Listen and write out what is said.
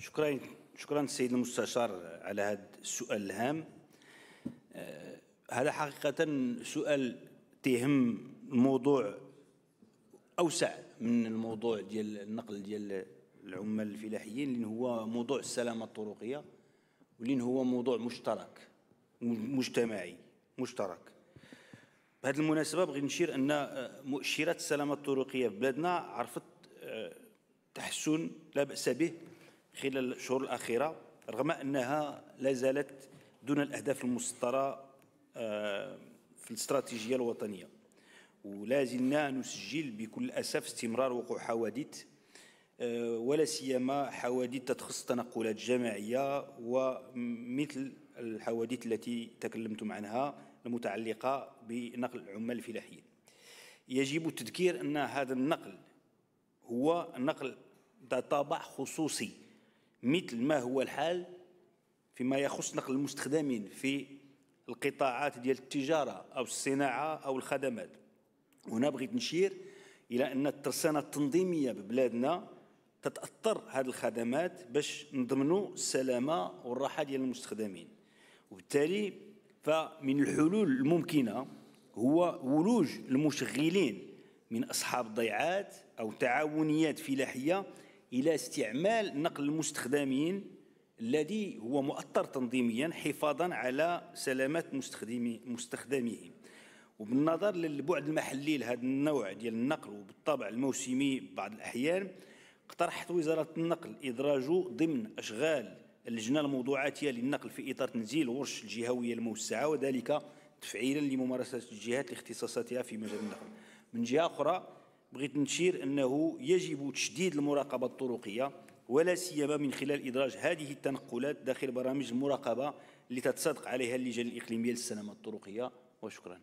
شكرا شكرا السيد المستشار على هذا السؤال الهام هذا حقيقة سؤال تهم موضوع أوسع من الموضوع ديال النقل ديال العمال الفلاحيين لأن هو موضوع السلامة الطرقية ولين هو موضوع مشترك مجتمعي مشترك بهذه المناسبة بغي نشير أن مؤشرات السلامة الطرقية في بلادنا عرفت آه، تحسن لا بأس به خلال الشهور الأخيرة رغم أنها لا زالت دون الأهداف المسطرة آه، في الاستراتيجية الوطنية ولا زلنا نسجل بكل أسف استمرار وقوع حوادث آه، ولا سيما حوادث تتخص تنقلات جماعية ومثل الحوادث التي تكلمتم عنها المتعلقة بنقل العمال الفلاحيين يجب التذكير أن هذا النقل هو نقل ذا طابع خصوصي مثل ما هو الحال فيما يخص نقل المستخدمين في القطاعات ديال التجارة أو الصناعة أو الخدمات هنا بغيت نشير إلى أن الترسانة التنظيمية ببلادنا تتأثر هذه الخدمات باش نضمنوا السلامة والراحة ديال المستخدمين وبالتالي فمن الحلول الممكنة هو ولوج المشغلين من أصحاب ضيعات أو تعاونيات فلاحية الى استعمال نقل المستخدمين الذي هو مؤطر تنظيميا حفاظا على سلامه مستخدمي مستخدميه وبالنظر للبعد المحلي لهذا النوع ديال النقل وبالطبع الموسمي بعض الاحيان اقترحت وزاره النقل ادراجه ضمن اشغال اللجنه الموضوعاتيه للنقل في اطار تنزيل ورش الجهويه الموسعه وذلك تفعيلا لممارسه الجهات لاختصاصاتها في مجال النقل من جهه اخرى بغيت نشير أنه يجب تشديد المراقبة الطرقية ولا سيما من خلال إدراج هذه التنقلات داخل برامج المراقبة اللي تتصادق عليها اللجان الإقليمية للسلامة الطرقية وشكرا